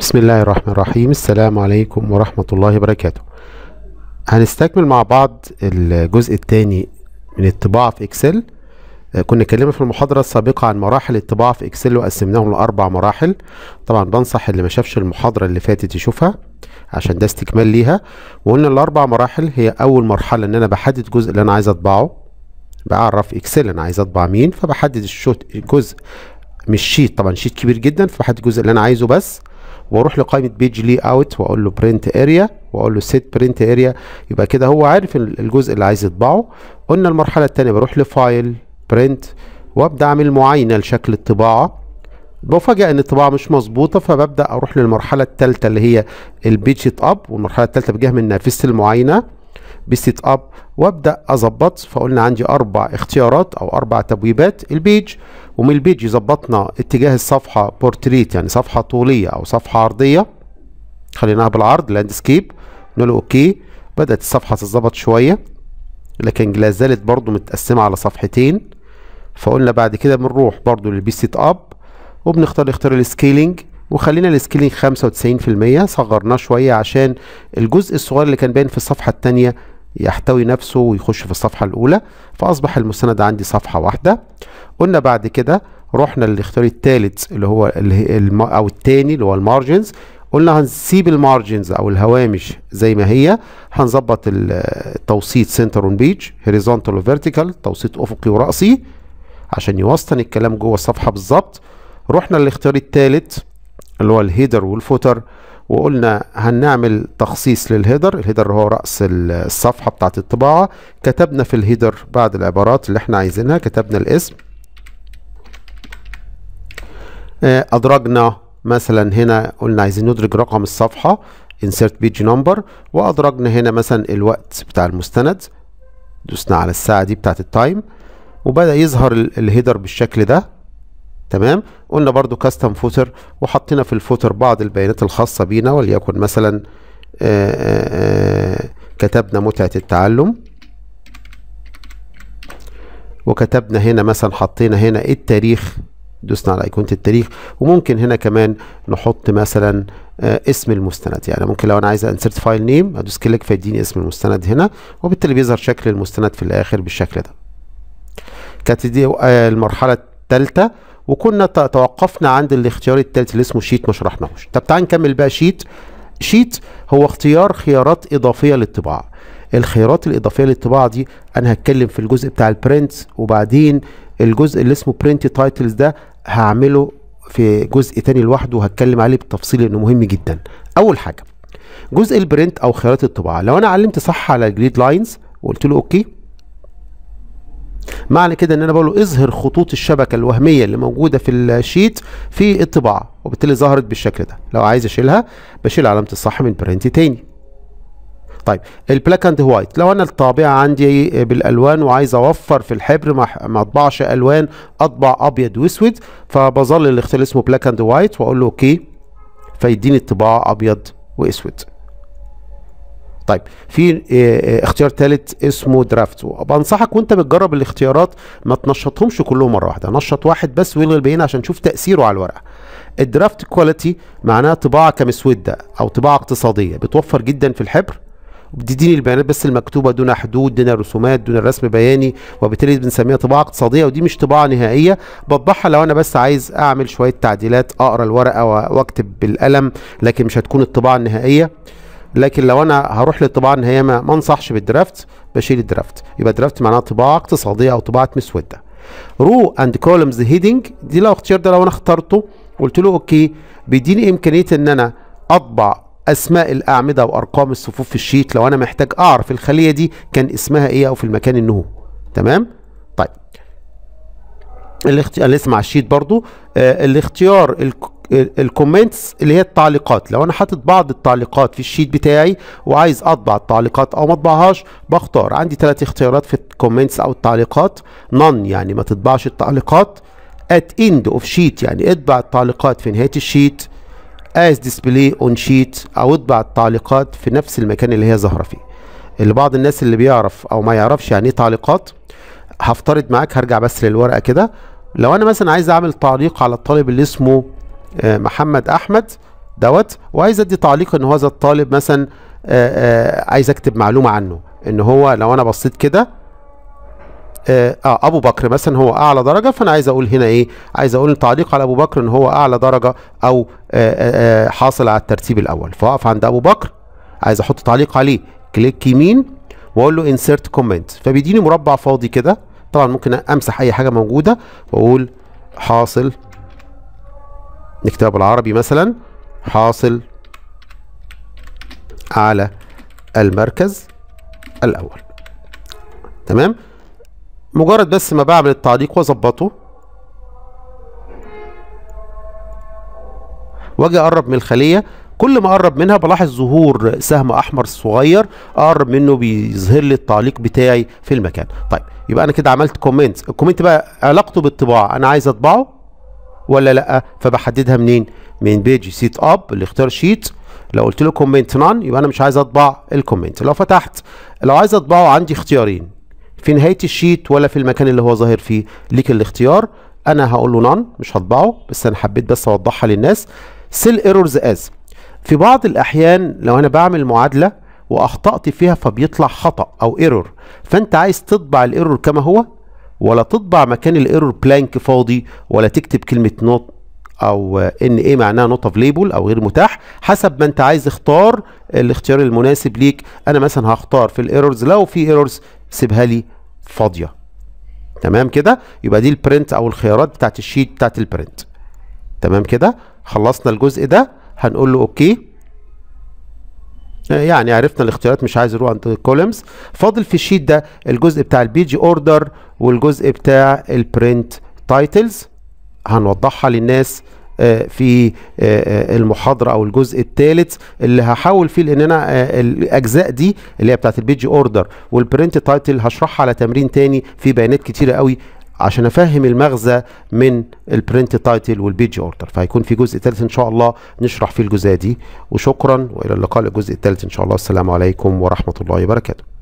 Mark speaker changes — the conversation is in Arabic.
Speaker 1: بسم الله الرحمن الرحيم السلام عليكم ورحمة الله وبركاته هنستكمل مع بعض الجزء الثاني من الطباعة في اكسل كنا اتكلمنا في المحاضرة السابقة عن مراحل الطباعة في اكسل وقسمناهم لأربع مراحل طبعا بنصح اللي ما شافش المحاضرة اللي فاتت يشوفها عشان ده استكمال ليها وقلنا الأربع مراحل هي أول مرحلة إن أنا بحدد الجزء اللي أنا عايز أطبعه بعرف اكسل أنا عايز أطبع مين فبحدد الجزء مش شيت طبعا شيت كبير جدا فبحدد الجزء اللي أنا عايزه بس واروح لقائمه بيج لي اوت واقول له برنت اريا واقول له سيت برنت اريا يبقى كده هو عارف الجزء اللي عايز يطبعه قلنا المرحله الثانيه بروح لفايل برنت وابدا اعمل معاينه لشكل الطباعه بفاجئ ان الطباعه مش مظبوطه فببدا اروح للمرحله الثالثه اللي هي البيج اب والمرحله الثالثه بجه من نافذه المعاينه بسيت اب وابدا اظبط فقلنا عندي اربع اختيارات او اربع تبويبات البيج ومن البيج ظبطنا اتجاه الصفحه بورتريت يعني صفحه طوليه او صفحه عرضيه خليناها بالعرض لاندسكيب نقول له اوكي بدات الصفحه تتظبط شويه لكن لا زالت برضو متقسمه على صفحتين فقلنا بعد كده بنروح برضو للبي سيت اب وبنختار اختيار السكيلينج وخلينا السكيلينج 95% صغرناه شويه عشان الجزء الصغير اللي كان باين في الصفحه الثانيه يحتوي نفسه ويخش في الصفحه الاولى فاصبح المستند عندي صفحه واحده قلنا بعد كده رحنا للاختيار الثالث اللي هو الم... او الثاني اللي هو المارجنز قلنا هنسيب المارجنز او الهوامش زي ما هي هنظبط التوسيط سنتر اون بيج هوريزونتال وفيرتيكال توسيط افقي وراسي عشان يوسطن الكلام جوه الصفحه بالظبط رحنا للاختيار الثالث اللي هو الهيدر والفوتر وقلنا هنعمل تخصيص للهيدر الهيدر هو رأس الصفحة بتاعت الطباعة كتبنا في الهيدر بعض العبارات اللي احنا عايزينها كتبنا الاسم آه، أدرجنا مثلا هنا قلنا عايزين ندرج رقم الصفحة insert page number وأدرجنا هنا مثلا الوقت بتاع المستند دوسنا على الساعة دي بتاعت التايم وبدأ يظهر الهيدر بالشكل ده تمام قلنا برضو كاستم فوتر وحطينا في الفوتر بعض البيانات الخاصة بينا وليكن مثلا آه، آه، آه، كتبنا متعة التعلم وكتبنا هنا مثلا حطينا هنا التاريخ دوسنا على ايقونه التاريخ وممكن هنا كمان نحط مثلا اسم المستند يعني ممكن لو انا عايز انسرت فايل نيم ادوس كليك فيديني اسم المستند هنا وبالتالي بيظهر شكل المستند في الاخر بالشكل ده كانت دي المرحله الثالثه وكنا توقفنا عند الاختيار الثالث اللي اسمه شيت ما شرحناهوش طب تعال نكمل بقى شيت شيت هو اختيار خيارات اضافيه للطباعه الخيارات الاضافيه للطباعه دي انا هتكلم في الجزء بتاع البرنت وبعدين الجزء اللي اسمه برنت تايتلز ده هعمله في جزء تاني لوحده وهتكلم عليه بالتفصيل لانه مهم جدا اول حاجه جزء البرنت او خيارات الطباعه لو انا علمت صح على الجريد لاينز وقلت له اوكي معنى كده ان انا بقول له اظهر خطوط الشبكه الوهميه اللي موجوده في الشيت في الطباعه وبالتالي ظهرت بالشكل ده لو عايز اشيلها بشيل علامه الصح من برنت تاني طيب البلاك اند وايت لو انا الطابعه عندي بالالوان وعايز اوفر في الحبر ما اطبعش الوان اطبع ابيض واسود فبظل الاختيار اسمه بلاك اند وايت واقول له اوكي فيديني الطباعه ابيض واسود طيب في آه، آه، اختيار ثالث اسمه درافت بنصحك وانت بتجرب الاختيارات ما تنشطهمش كلهم مره واحده نشط واحد بس والغي الباقيين عشان تشوف تاثيره على الورقه الدرافت كواليتي معناها طباعه كمسوده او طباعه اقتصاديه بتوفر جدا في الحبر بتديني البيانات بس المكتوبه دون حدود دون رسومات دون رسم بياني وبالتالي بنسميها طباعه اقتصاديه ودي مش طباعه نهائيه بطبعها لو انا بس عايز اعمل شويه تعديلات اقرا الورقه واكتب بالقلم لكن مش هتكون الطباعه النهائيه لكن لو انا هروح للطباعه النهائيه ما انصحش بالدرافت بشيل الدرافت يبقى درافت معناها طباعه اقتصاديه او طباعه مسوده رو اند كولمز هيدنج دي لو اختيار ده لو انا اخترته قلت له اوكي بيديني امكانيه ان انا اطبع اسماء الاعمده وارقام الصفوف في الشيت لو انا محتاج اعرف الخليه دي كان اسمها ايه او في المكان انه تمام طيب الاختيار لسه مع الشيت برضو آه الاختيار الكومنتس اللي هي التعليقات لو انا حاطط بعض التعليقات في الشيت بتاعي وعايز اطبع التعليقات او ما اطبعهاش بختار عندي ثلاث اختيارات في الكومنتس او التعليقات نون يعني ما تطبعش التعليقات ات اند اوف شيت يعني اطبع التعليقات في نهايه الشيت از ديسبلاي اون شيت او اطبع التعليقات في نفس المكان اللي هي ظاهره فيه اللي بعض الناس اللي بيعرف او ما يعرفش يعني ايه تعليقات هفترض معاك هرجع بس للورقه كده لو انا مثلا عايز اعمل تعليق على الطالب اللي اسمه آه، محمد احمد دوت وعايز ادي تعليق ان هذا الطالب مثلا آه، آه، عايز اكتب معلومه عنه ان هو لو انا بصيت كده آه ابو بكر مثلا هو اعلى درجه فانا عايز اقول هنا ايه عايز اقول تعليق على ابو بكر ان هو اعلى درجه او حاصل على الترتيب الاول فاقف عند ابو بكر عايز احط تعليق عليه كليك يمين واقول له انسيرت كومنت فبيديني مربع فاضي كده طبعا ممكن امسح اي حاجه موجوده واقول حاصل نكتبها بالعربي مثلا حاصل على المركز الأول تمام مجرد بس ما بعمل التعليق واظبطه واجي اقرب من الخليه كل ما اقرب منها بلاحظ ظهور سهم احمر صغير اقرب منه بيظهر لي التعليق بتاعي في المكان طيب يبقى انا كده عملت كومنت الكومنت بقى علاقته بالطباعه انا عايز اطبعه ولا لا فبحددها منين من بيج سيت اب الاختيار شيت لو قلت له كومنت نان يبقى انا مش عايز اطبع الكومنت لو فتحت لو عايز اطبعه عندي اختيارين في نهايه الشيت ولا في المكان اللي هو ظاهر فيه ليك الاختيار انا هقول له نان مش هطبعه بس انا حبيت بس اوضحها للناس سيل ايرورز از في بعض الاحيان لو انا بعمل معادله واخطات فيها فبيطلع خطا او ايرور فانت عايز تطبع الايرور كما هو ولا تطبع مكان الايرور بلانك فاضي ولا تكتب كلمه نوت او ان ايه معناها نوت اوف ليبل او غير متاح حسب ما انت عايز اختار الاختيار المناسب ليك انا مثلا هختار في الايرورز لو في ايرورز سيبها لي فاضيه تمام كده يبقى دي البرنت او الخيارات بتاعت الشيت بتاعت البرنت تمام كده خلصنا الجزء ده هنقول له اوكي يعني عرفنا الاختيارات مش عايز اروح عند كولمز فاضل في الشيت ده الجزء بتاع البي جي اوردر والجزء بتاع البرنت تايتلز هنوضحها للناس آه، في آه، آه، المحاضرة أو الجزء الثالث اللي هحاول فيه لأن أنا الأجزاء دي اللي هي بتاعت البيج أوردر والبرنت تايتل هشرحها على تمرين تاني في بيانات كتيرة قوي عشان افهم المغزى من البرنت تايتل والبيج اوردر فهيكون في جزء ثالث ان شاء الله نشرح فيه الجزئيه دي وشكرا والى اللقاء الجزء الثالث ان شاء الله السلام عليكم ورحمه الله وبركاته